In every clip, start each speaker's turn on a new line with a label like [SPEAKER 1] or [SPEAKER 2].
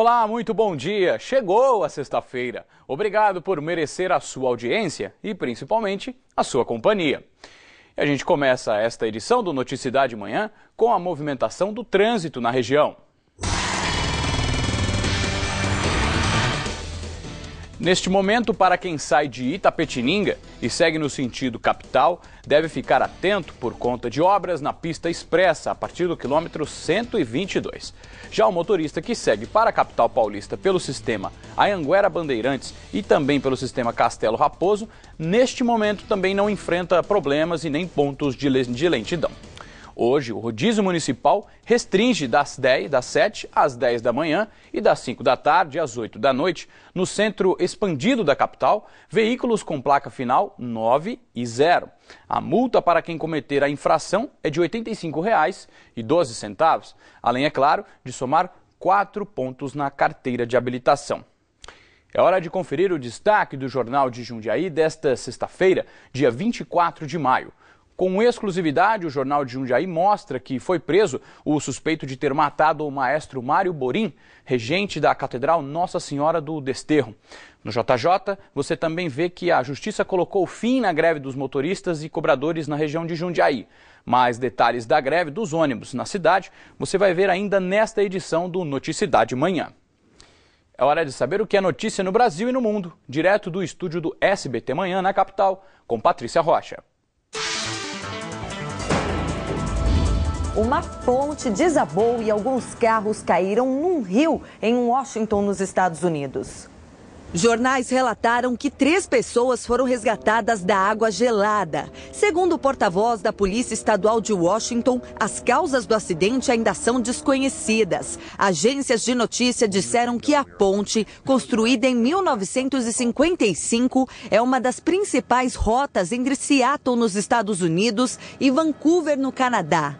[SPEAKER 1] Olá, muito bom dia! Chegou a sexta-feira. Obrigado por merecer a sua audiência e principalmente a sua companhia. A gente começa esta edição do Noticidade Manhã com a movimentação do trânsito na região. Neste momento, para quem sai de Itapetininga e segue no sentido capital, deve ficar atento por conta de obras na pista expressa a partir do quilômetro 122. Já o motorista que segue para a capital paulista pelo sistema Ayanguera Bandeirantes e também pelo sistema Castelo Raposo, neste momento também não enfrenta problemas e nem pontos de lentidão. Hoje, o rodízio municipal restringe das 10, das 7 às 10 da manhã e das 5 da tarde às 8 da noite, no centro expandido da capital, veículos com placa final 9 e 0. A multa para quem cometer a infração é de R$ 85,12, além, é claro, de somar 4 pontos na carteira de habilitação. É hora de conferir o destaque do Jornal de Jundiaí desta sexta-feira, dia 24 de maio. Com exclusividade, o Jornal de Jundiaí mostra que foi preso o suspeito de ter matado o maestro Mário Borim, regente da Catedral Nossa Senhora do Desterro. No JJ, você também vê que a Justiça colocou fim na greve dos motoristas e cobradores na região de Jundiaí. Mais detalhes da greve dos ônibus na cidade você vai ver ainda nesta edição do Noticidade Manhã. É hora de saber o que é notícia no Brasil e no mundo, direto do estúdio do SBT Manhã na capital, com Patrícia Rocha.
[SPEAKER 2] Uma ponte desabou e alguns carros caíram num rio em Washington, nos Estados Unidos. Jornais relataram que três pessoas foram resgatadas da água gelada. Segundo o porta-voz da Polícia Estadual de Washington, as causas do acidente ainda são desconhecidas. Agências de notícia disseram que a ponte, construída em 1955, é uma das principais rotas entre Seattle, nos Estados Unidos, e Vancouver, no Canadá.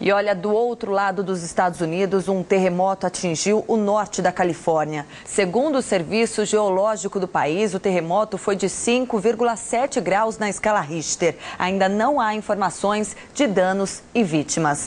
[SPEAKER 2] E olha, do outro lado dos Estados Unidos, um terremoto atingiu o norte da Califórnia. Segundo o Serviço Geológico do país, o terremoto foi de 5,7 graus na escala Richter. Ainda não há informações de danos e vítimas.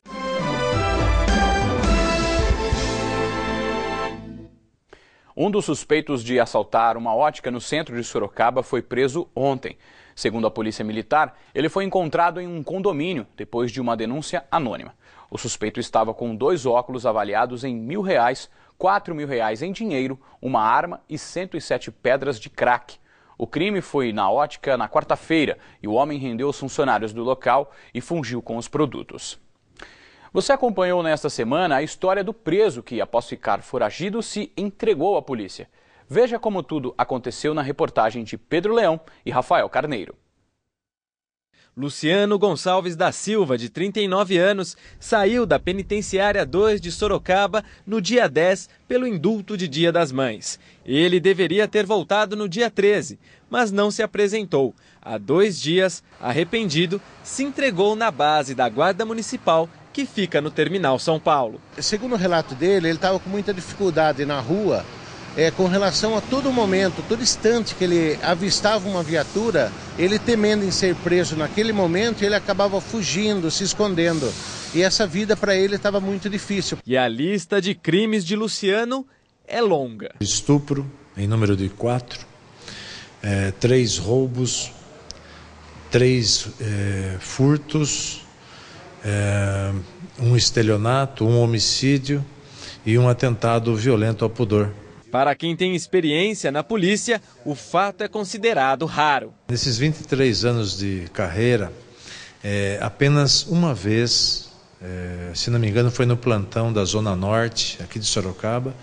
[SPEAKER 1] Um dos suspeitos de assaltar uma ótica no centro de Sorocaba foi preso ontem. Segundo a Polícia Militar, ele foi encontrado em um condomínio depois de uma denúncia anônima. O suspeito estava com dois óculos avaliados em mil reais, quatro mil reais em dinheiro, uma arma e 107 pedras de crack. O crime foi na ótica na quarta-feira e o homem rendeu os funcionários do local e fungiu com os produtos. Você acompanhou nesta semana a história do preso que, após ficar foragido, se entregou à polícia. Veja como tudo aconteceu na reportagem de Pedro Leão e Rafael Carneiro. Luciano
[SPEAKER 3] Gonçalves da Silva, de 39 anos, saiu da Penitenciária 2 de Sorocaba no dia 10 pelo indulto de Dia das Mães. Ele deveria ter voltado no dia 13, mas não se apresentou. Há dois dias, arrependido, se entregou na base da Guarda Municipal que fica no Terminal São Paulo.
[SPEAKER 4] Segundo o relato dele, ele estava com muita dificuldade na rua é, com relação a todo momento, todo instante que ele avistava uma viatura, ele temendo em ser preso naquele momento, ele acabava fugindo, se escondendo. E essa vida para ele estava muito difícil. E a lista
[SPEAKER 3] de crimes de Luciano é longa:
[SPEAKER 4] estupro, em número de quatro, é, três roubos, três é, furtos, é, um estelionato, um homicídio e um atentado violento ao pudor. Para quem tem experiência na polícia, o
[SPEAKER 3] fato é considerado raro.
[SPEAKER 4] Nesses 23 anos de carreira, é, apenas uma vez, é, se não me engano, foi no plantão da Zona Norte, aqui de Sorocaba,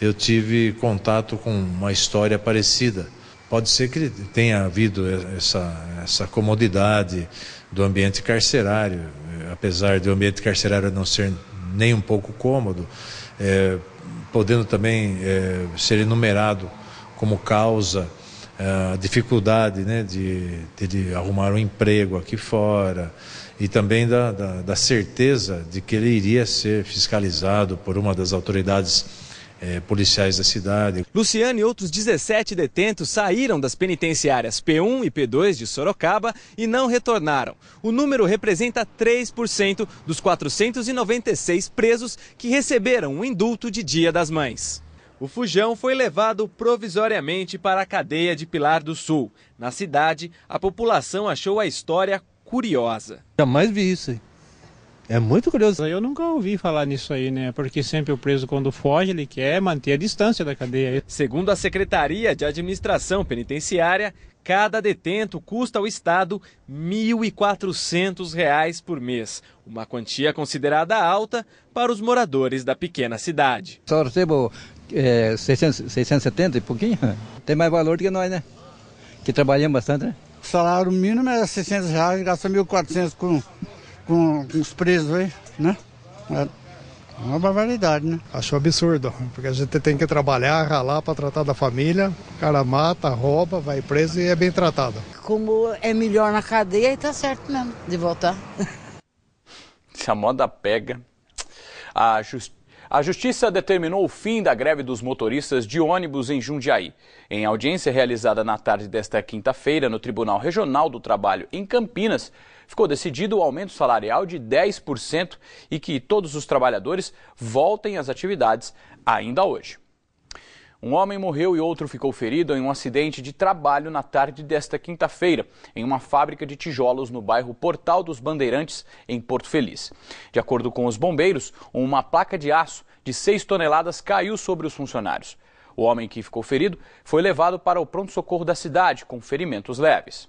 [SPEAKER 4] eu tive contato com uma história parecida. Pode ser que tenha havido essa, essa comodidade do ambiente carcerário, é, apesar do ambiente carcerário não ser nem um pouco cômodo. É, podendo também é, ser enumerado como causa é, a dificuldade né, de, de, arrumar um emprego aqui fora e também da, da, da certeza de que ele iria ser fiscalizado por uma das autoridades é, policiais da cidade. Luciano e outros 17 detentos
[SPEAKER 3] saíram das penitenciárias P1 e P2 de Sorocaba e não retornaram. O número representa 3% dos 496 presos que receberam o um indulto de Dia das Mães. O Fujão foi levado provisoriamente para a cadeia de Pilar do Sul. Na cidade, a população achou a história curiosa.
[SPEAKER 4] Jamais vi isso. aí. É muito curioso. Eu nunca ouvi falar nisso aí, né? Porque sempre o
[SPEAKER 3] preso, quando foge, ele quer manter a distância da cadeia. Segundo a Secretaria de Administração Penitenciária, cada detento custa ao Estado R$ 1.400 por mês, uma quantia considerada alta para os moradores da pequena cidade.
[SPEAKER 5] Só recebo é, 600, 670 e pouquinho. Tem mais valor do que nós, né?
[SPEAKER 6] Que trabalhamos bastante, né?
[SPEAKER 7] O salário mínimo é 600 reais, gasta 1.400 com com, com os presos aí, né? É uma barbaridade, né? Acho absurdo, porque a gente tem que trabalhar, ralar para tratar da família. O cara mata, rouba, vai preso e é bem tratado.
[SPEAKER 2] Como é melhor na cadeia, aí tá certo mesmo de voltar.
[SPEAKER 1] Se a moda pega, a A Justiça determinou o fim da greve dos motoristas de ônibus em Jundiaí. Em audiência realizada na tarde desta quinta-feira no Tribunal Regional do Trabalho, em Campinas, ficou decidido o aumento salarial de 10% e que todos os trabalhadores voltem às atividades ainda hoje. Um homem morreu e outro ficou ferido em um acidente de trabalho na tarde desta quinta-feira, em uma fábrica de tijolos no bairro Portal dos Bandeirantes, em Porto Feliz. De acordo com os bombeiros, uma placa de aço de 6 toneladas caiu sobre os funcionários. O homem que ficou ferido foi levado para o pronto-socorro da cidade com ferimentos leves.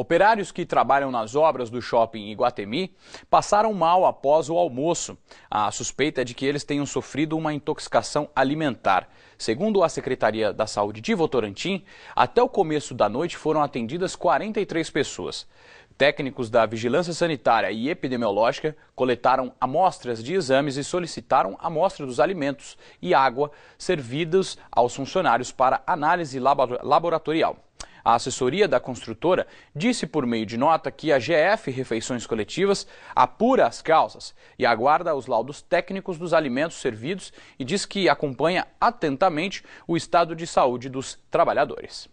[SPEAKER 1] Operários que trabalham nas obras do shopping Iguatemi passaram mal após o almoço. A suspeita é de que eles tenham sofrido uma intoxicação alimentar. Segundo a Secretaria da Saúde de Votorantim, até o começo da noite foram atendidas 43 pessoas. Técnicos da Vigilância Sanitária e Epidemiológica coletaram amostras de exames e solicitaram amostra dos alimentos e água servidos aos funcionários para análise laboratorial. A assessoria da construtora disse por meio de nota que a GF Refeições Coletivas apura as causas e aguarda os laudos técnicos dos alimentos servidos e diz que acompanha atentamente o estado de saúde dos trabalhadores.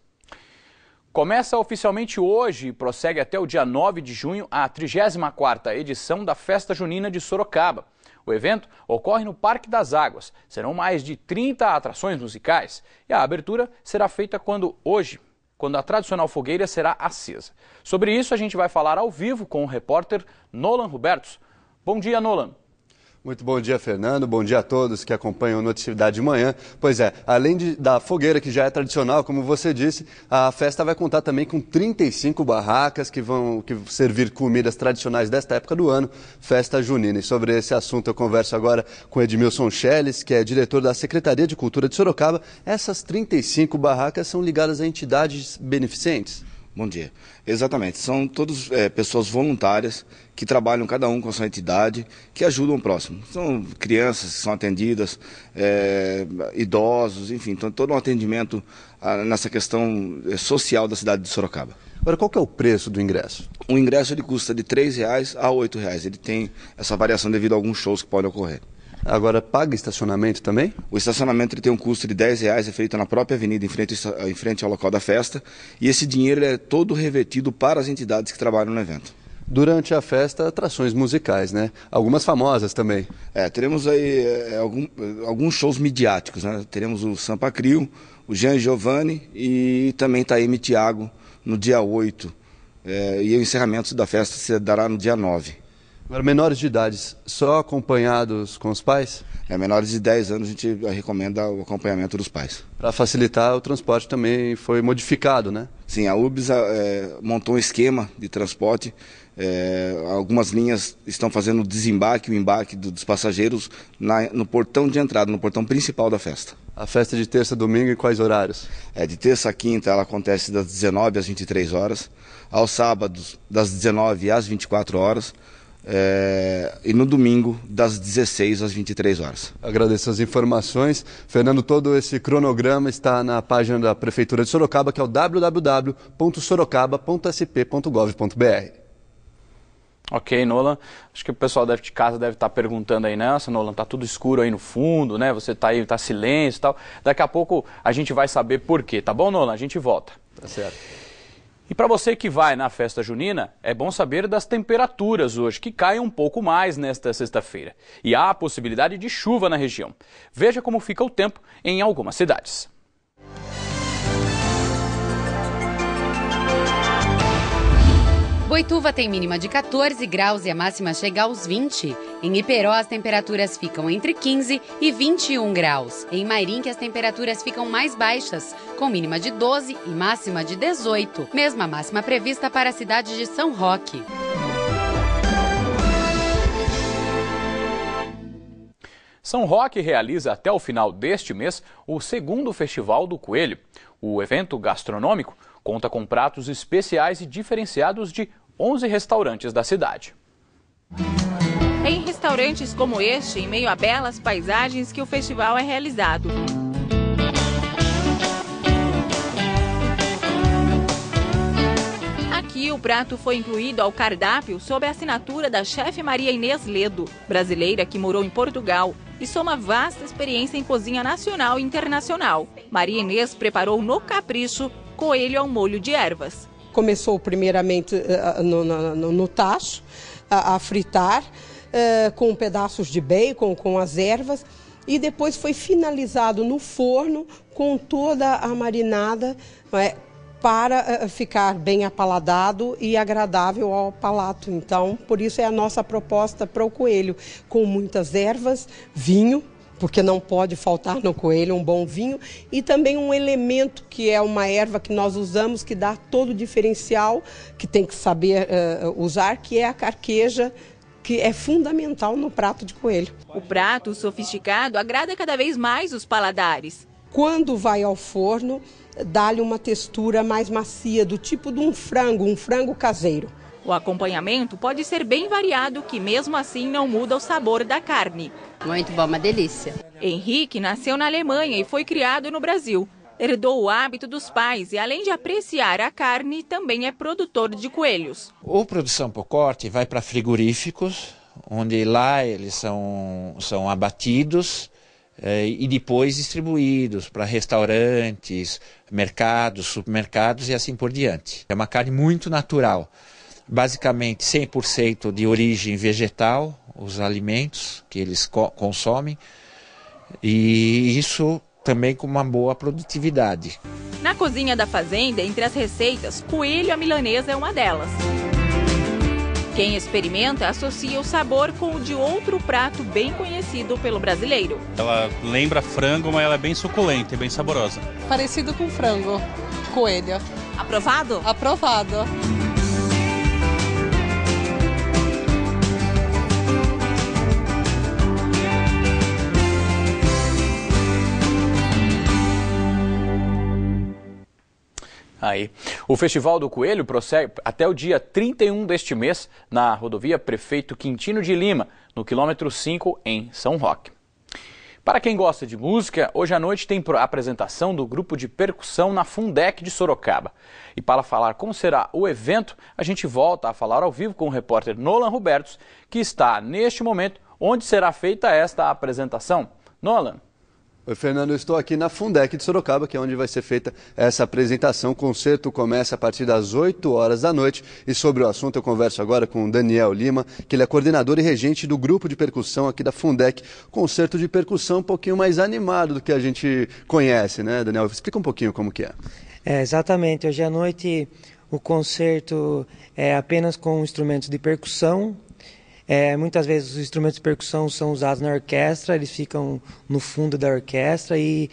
[SPEAKER 1] Começa oficialmente hoje e prossegue até o dia 9 de junho a 34ª edição da Festa Junina de Sorocaba. O evento ocorre no Parque das Águas. Serão mais de 30 atrações musicais e a abertura será feita quando hoje quando a tradicional fogueira será acesa. Sobre isso, a gente vai falar ao vivo com o repórter Nolan Robertos. Bom dia, Nolan.
[SPEAKER 5] Muito bom dia, Fernando. Bom dia a todos que acompanham o Noticividade de Manhã. Pois é, além de, da fogueira, que já é tradicional, como você disse, a festa vai contar também com 35 barracas que vão que servir comidas tradicionais desta época do ano, festa junina. E sobre esse assunto eu converso agora com Edmilson Schelles, que é diretor da Secretaria de Cultura de Sorocaba. Essas 35 barracas são ligadas a entidades beneficentes? Bom dia. Exatamente. São todas é, pessoas voluntárias
[SPEAKER 7] que trabalham cada um com a sua entidade, que ajudam o próximo. São crianças que são atendidas, é, idosos, enfim, então, todo um atendimento a, ah, nessa questão é, social da cidade de Sorocaba. Agora, qual que é o preço do ingresso? O ingresso ele custa de R$ 3,00 a R$ 8,00. Ele tem essa variação devido a alguns shows que podem ocorrer. Agora, paga estacionamento também? O estacionamento tem um custo de 10 reais, é feito na própria avenida, em frente, em frente ao local da festa. E esse dinheiro é todo revertido para as entidades que trabalham no evento durante a festa atrações musicais, né? Algumas famosas também. É, teremos aí é, algum, eh, alguns shows midiáticos, né? Teremos o Sampa Crio, o Jean Giovanni e também Taime tá Tiago no dia 8. É, eh, e o encerramento da festa se dará no dia 9.
[SPEAKER 5] Agora, menores de idade, só acompanhados com os pais? É, menores de 10
[SPEAKER 7] anos a gente recomenda o acompanhamento dos pais.
[SPEAKER 5] Para facilitar, o transporte também foi modificado,
[SPEAKER 7] né? Sim, a UBS é, montou um esquema de transporte. É, algumas linhas estão fazendo o desembarque, o embarque dos passageiros na, no portão de entrada, no portão principal da festa.
[SPEAKER 5] A festa é de terça, domingo e quais horários? É de terça a quinta, ela acontece
[SPEAKER 7] das 19 às 23 horas, aos sábados das 19 às 24 horas, é, e no domingo, das 16 às 23 horas.
[SPEAKER 5] Agradeço as informações. Fernando, todo esse cronograma está na página da Prefeitura de Sorocaba, que é o www.sorocaba.sp.gov.br. Ok,
[SPEAKER 1] Nolan. Acho que o pessoal deve, de casa deve estar tá perguntando aí, nossa, Nolan, tá tudo escuro aí no fundo, né? Você tá aí, tá silêncio e tal. Daqui a pouco a gente vai saber por quê, tá bom, Nolan? A gente volta. Tá certo. E para você que vai na festa junina, é bom saber das temperaturas hoje, que caem um pouco mais nesta sexta-feira. E há a possibilidade de chuva na região. Veja como fica o tempo em algumas cidades.
[SPEAKER 2] Boituva tem mínima de 14 graus e a máxima chega aos 20. Em Iperó, as temperaturas ficam entre 15 e 21 graus. Em Mairinque, as temperaturas ficam mais baixas, com mínima de 12 e máxima de 18, mesma máxima prevista para a cidade de São Roque.
[SPEAKER 1] São Roque realiza até o final deste mês o segundo Festival do Coelho. O evento gastronômico conta com pratos especiais e diferenciados de 11 restaurantes da cidade.
[SPEAKER 8] Em restaurantes como este, em meio a belas paisagens, que o festival é realizado. Aqui o prato foi incluído ao cardápio sob a assinatura da chefe Maria Inês Ledo, brasileira que morou em Portugal e soma vasta experiência em cozinha nacional e internacional. Maria Inês preparou no capricho coelho ao molho de ervas começou primeiramente eh, no, no, no tacho a, a fritar, uh, com pedaços de bacon, com as ervas, e depois foi finalizado no forno com toda a marinada é, para uh, ficar bem apaladado e agradável ao palato. Então, por isso é a nossa proposta para o coelho, com muitas ervas, vinho porque não pode faltar no coelho um bom vinho e também um elemento que é uma erva que nós usamos que dá todo o diferencial que tem que saber uh, usar, que é a carqueja que é fundamental no prato de coelho. O prato sofisticado agrada cada vez mais os paladares. Quando vai ao forno, dá-lhe uma textura mais macia, do tipo de um frango, um frango caseiro. O acompanhamento pode ser bem variado, que mesmo assim não muda o sabor da carne. Muito bom, uma delícia. Henrique nasceu na Alemanha e foi criado no Brasil. Herdou o hábito dos pais e, além de apreciar a carne, também é produtor de coelhos.
[SPEAKER 4] Ou produção por corte vai para frigoríficos, onde lá eles são, são abatidos eh, e depois distribuídos para restaurantes, mercados, supermercados e assim por diante. É uma carne muito natural basicamente 100% de origem vegetal, os alimentos que eles co consomem, e isso também com uma boa produtividade.
[SPEAKER 8] Na cozinha da fazenda, entre as receitas, coelho à milanesa é uma delas. Quem experimenta associa o sabor com o de outro prato bem conhecido pelo brasileiro.
[SPEAKER 1] Ela lembra frango, mas ela é bem suculenta e bem saborosa.
[SPEAKER 8] Parecido com frango, coelho. Aprovado? Aprovado.
[SPEAKER 1] Itajaí. O Festival do Coelho prossegue até o dia 31 deste mês na rodovia Prefeito Quintino de Lima, no quilômetro 5 em São Roque. Para quem gosta de música, hoje à noite tem a apresentação do grupo de percussão na Fundec de Sorocaba. E para falar como será o evento, a gente volta a falar ao vivo com o repórter Nolan Robertos, que está neste momento onde será feita esta apresentação. Nolan.
[SPEAKER 5] Oi, Fernando, eu estou aqui na Fundec de Sorocaba, que é onde vai ser feita essa apresentação. O concerto começa a partir das 8 horas da noite. E sobre o assunto, eu converso agora com o Daniel Lima, que ele é coordenador e regente do grupo de percussão aqui da Fundec. Concerto de percussão um pouquinho mais animado do que a gente conhece, né, Daniel? Explica um pouquinho como que é.
[SPEAKER 6] É, exatamente. Hoje à noite o concerto é apenas com instrumentos de percussão, é, muitas vezes os instrumentos de percussão são usados na orquestra, eles ficam no fundo da orquestra e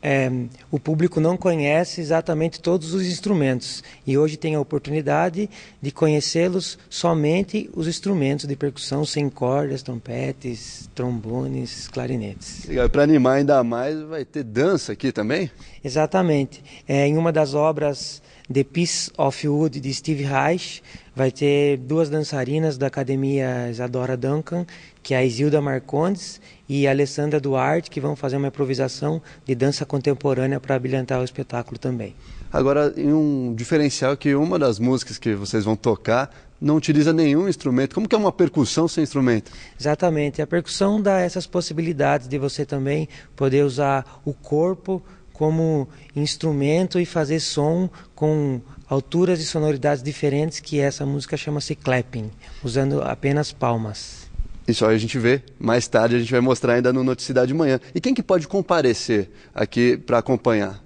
[SPEAKER 6] é, o público não conhece exatamente todos os instrumentos e hoje tem a oportunidade de conhecê-los somente os instrumentos de percussão sem cordas, trompetes, trombones, clarinetes. Para animar ainda mais, vai ter dança aqui também? Exatamente. É, em uma das obras The Peace of Wood de Steve Reich. Vai ter duas dançarinas da academia Isadora Duncan, que é a Isilda Marcondes e a Alessandra Duarte, que vão fazer uma improvisação de dança contemporânea para habilitar o espetáculo também.
[SPEAKER 5] Agora, um diferencial que uma das músicas que vocês vão tocar não utiliza nenhum instrumento. Como que é uma
[SPEAKER 6] percussão sem instrumento? Exatamente. A percussão dá essas possibilidades de você também poder usar o corpo como instrumento e fazer som com alturas e sonoridades diferentes, que essa música chama-se clapping, usando apenas palmas.
[SPEAKER 5] Isso aí a gente vê mais tarde, a gente vai mostrar ainda no Noticidade de Manhã. E quem que pode comparecer aqui para acompanhar?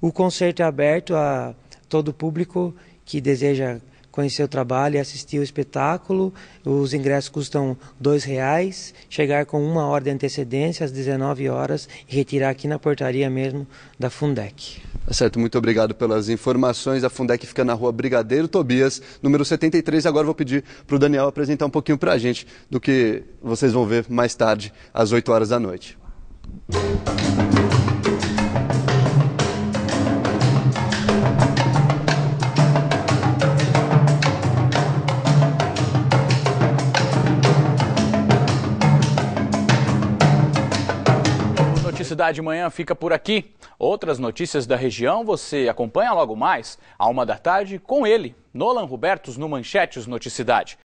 [SPEAKER 6] O concerto é aberto a todo público que deseja conhecer o trabalho e assistir o espetáculo. Os ingressos custam R$ reais. Chegar com uma hora de antecedência às 19 horas e retirar aqui na portaria mesmo da Fundec.
[SPEAKER 5] Tá certo, muito obrigado pelas informações. A Fundec fica na rua Brigadeiro Tobias, número 73. Agora vou pedir para o Daniel apresentar um pouquinho para a gente do que vocês vão ver mais tarde, às 8 horas da noite. Música
[SPEAKER 1] Cidade Manhã fica por aqui. Outras notícias da região você acompanha logo mais, à uma da tarde, com ele, Nolan Robertos, no Manchetes Noticidade.